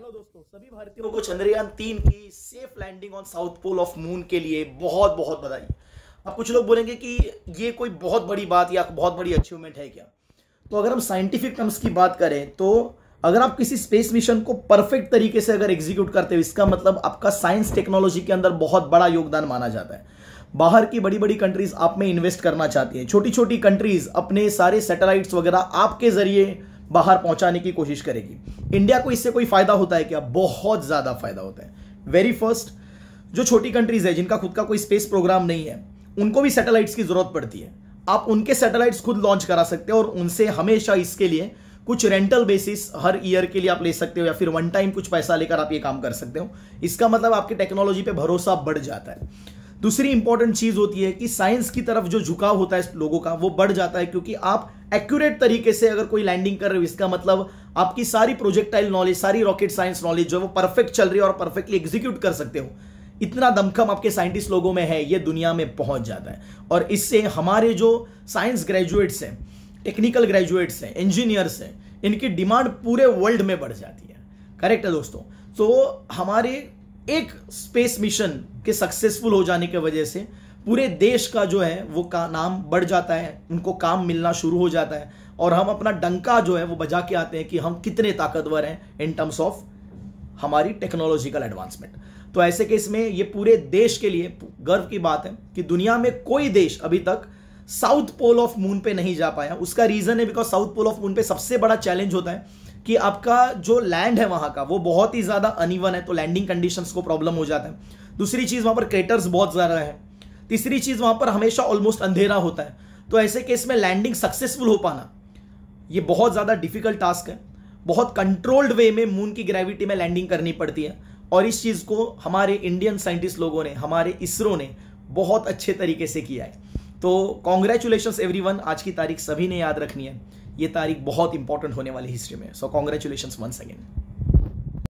hello दोस्तों सभी भारतीयों तो को चंद्रयान तीन की safe landing on south pole of moon के लिए बहुत बहुत बधाई अब कुछ लोग बोलेंगे कि ये कोई बहुत बड़ी बात या बहुत बड़ी अचीवमेंट है क्या तो अगर हम साइंटिफिक टर्म्स की बात करें तो अगर आप किसी स्पेस मिशन को परफेक्ट तरीके से अगर एग्जीक्यूट करते हो इसका मतलब आपका साइंस टेक्नोलॉजी के अंदर बहुत बड़ा योगदान माना जाता है बाहर की बड़ी बड़ी कंट्रीज आप में इन्वेस्ट करना चाहती हैं छोटी छोटी कंट्रीज अपने सारे सैटेलाइट्स वगैरह आपके जरिए बाहर पहुंचाने की कोशिश करेगी इंडिया को इससे कोई फायदा होता है क्या बहुत ज्यादा फायदा होता है वेरी फर्स्ट जो छोटी कंट्रीज है जिनका खुद का कोई स्पेस प्रोग्राम नहीं है उनको भी सैटेलाइट्स की जरूरत पड़ती है आप उनके सैटेलाइट्स खुद लॉन्च करा सकते हो और उनसे हमेशा इसके लिए कुछ रेंटल बेसिस हर ईयर के लिए आप ले सकते हो या फिर वन टाइम कुछ पैसा लेकर आप ये काम कर सकते हो इसका मतलब आपकी टेक्नोलॉजी पे भरोसा बढ़ जाता है दूसरी इंपॉर्टेंट चीज होती है कि साइंस की तरफ जो झुकाव होता है लोगों का वो बढ़ जाता है क्योंकि आप एक्यूरेट तरीके से अगर कोई लैंडिंग कर रहे हो इसका मतलब आपकी सारी प्रोजेक्टाइल नॉलेज सारी रॉकेट साइंस नॉलेज जो है वो परफेक्ट चल रही है और परफेक्टली एग्जीक्यूट कर सकते हो इतना दमखम आपके साइंटिस्ट लोगों में है ये दुनिया में पहुंच जाता है और इससे हमारे जो साइंस ग्रेजुएट्स हैं टेक्निकल ग्रेजुएट्स हैं इंजीनियर्स हैं इनकी डिमांड पूरे वर्ल्ड में बढ़ जाती है करेक्ट है दोस्तों तो हमारे एक स्पेस मिशन के सक्सेसफुल हो जाने की वजह से पूरे देश का जो है वो का नाम बढ़ जाता है उनको काम मिलना शुरू हो जाता है और हम अपना डंका जो है वो बजा के आते हैं कि हम कितने ताकतवर हैं इन टर्म्स ऑफ हमारी टेक्नोलॉजिकल एडवांसमेंट तो ऐसे केस में ये पूरे देश के लिए गर्व की बात है कि दुनिया में कोई देश अभी तक साउथ पोल ऑफ मून पे नहीं जा पाया उसका रीजन है because south pole of moon पे सबसे बड़ा चैलेंज होता है कि आपका जो लैंड है वहां का वो बहुत ही ज्यादा अनिवन है तो लैंडिंग कंडीशंस को प्रॉब्लम हो जाता है दूसरी चीज वहां पर क्रेटर्स बहुत ज्यादा है तीसरी चीज़ वहाँ पर हमेशा ऑलमोस्ट अंधेरा होता है तो ऐसे केस में लैंडिंग सक्सेसफुल हो पाना ये बहुत ज़्यादा डिफिकल्ट टास्क है बहुत कंट्रोल्ड वे में मून की ग्रेविटी में लैंडिंग करनी पड़ती है और इस चीज़ को हमारे इंडियन साइंटिस्ट लोगों ने हमारे इसरो ने बहुत अच्छे तरीके से किया है तो कॉन्ग्रेचुलेशन एवरी आज की तारीख सभी ने याद रखनी है ये तारीख बहुत इंपॉर्टेंट होने वाली हिस्ट्री में सो कॉन्ग्रेचुलेशन वंस अगेन